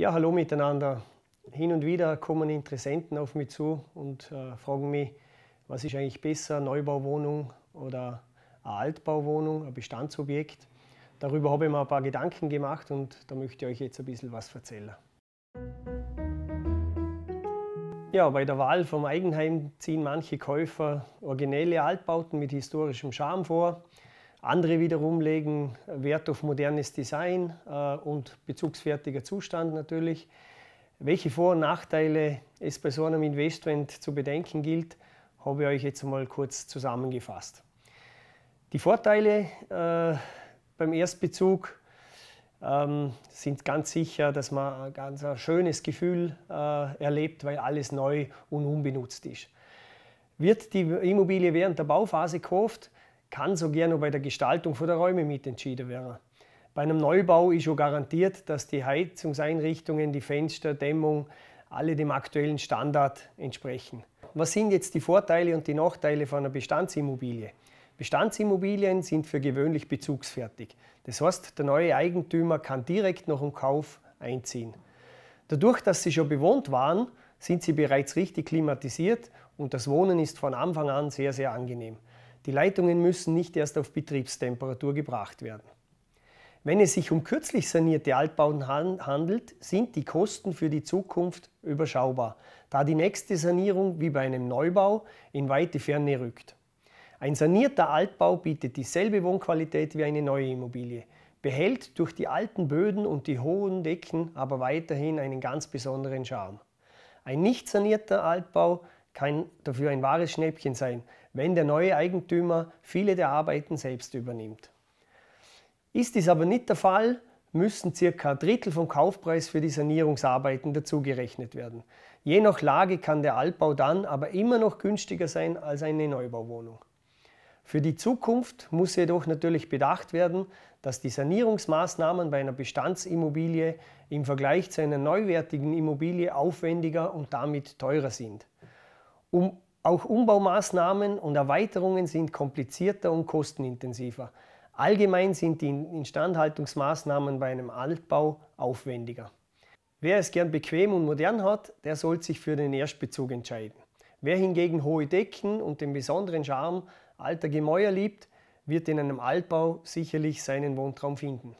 Ja, hallo miteinander. Hin und wieder kommen Interessenten auf mich zu und äh, fragen mich, was ist eigentlich besser, Neubauwohnung oder eine Altbauwohnung, ein Bestandsobjekt. Darüber habe ich mir ein paar Gedanken gemacht und da möchte ich euch jetzt ein bisschen was erzählen. Ja, bei der Wahl vom Eigenheim ziehen manche Käufer originelle Altbauten mit historischem Charme vor. Andere wiederum legen Wert auf modernes Design äh, und bezugsfertiger Zustand natürlich. Welche Vor- und Nachteile es bei so einem Investment zu bedenken gilt, habe ich euch jetzt mal kurz zusammengefasst. Die Vorteile äh, beim Erstbezug ähm, sind ganz sicher, dass man ein ganz ein schönes Gefühl äh, erlebt, weil alles neu und unbenutzt ist. Wird die Immobilie während der Bauphase gekauft, kann sogar noch bei der Gestaltung der Räume mitentschieden werden. Bei einem Neubau ist schon garantiert, dass die Heizungseinrichtungen, die Fenster, Dämmung alle dem aktuellen Standard entsprechen. Was sind jetzt die Vorteile und die Nachteile von einer Bestandsimmobilie? Bestandsimmobilien sind für gewöhnlich bezugsfertig. Das heißt, der neue Eigentümer kann direkt nach dem Kauf einziehen. Dadurch, dass sie schon bewohnt waren, sind sie bereits richtig klimatisiert und das Wohnen ist von Anfang an sehr, sehr angenehm. Die Leitungen müssen nicht erst auf Betriebstemperatur gebracht werden. Wenn es sich um kürzlich sanierte Altbauten handelt, sind die Kosten für die Zukunft überschaubar, da die nächste Sanierung wie bei einem Neubau in weite Ferne rückt. Ein sanierter Altbau bietet dieselbe Wohnqualität wie eine neue Immobilie, behält durch die alten Böden und die hohen Decken aber weiterhin einen ganz besonderen Charme. Ein nicht sanierter Altbau kann dafür ein wahres Schnäppchen sein, wenn der neue Eigentümer viele der Arbeiten selbst übernimmt. Ist dies aber nicht der Fall, müssen ca. ein Drittel vom Kaufpreis für die Sanierungsarbeiten dazugerechnet werden. Je nach Lage kann der Altbau dann aber immer noch günstiger sein als eine Neubauwohnung. Für die Zukunft muss jedoch natürlich bedacht werden, dass die Sanierungsmaßnahmen bei einer Bestandsimmobilie im Vergleich zu einer neuwertigen Immobilie aufwendiger und damit teurer sind. Um auch Umbaumaßnahmen und Erweiterungen sind komplizierter und kostenintensiver. Allgemein sind die Instandhaltungsmaßnahmen bei einem Altbau aufwendiger. Wer es gern bequem und modern hat, der soll sich für den Erstbezug entscheiden. Wer hingegen hohe Decken und den besonderen Charme alter Gemäuer liebt, wird in einem Altbau sicherlich seinen Wohntraum finden.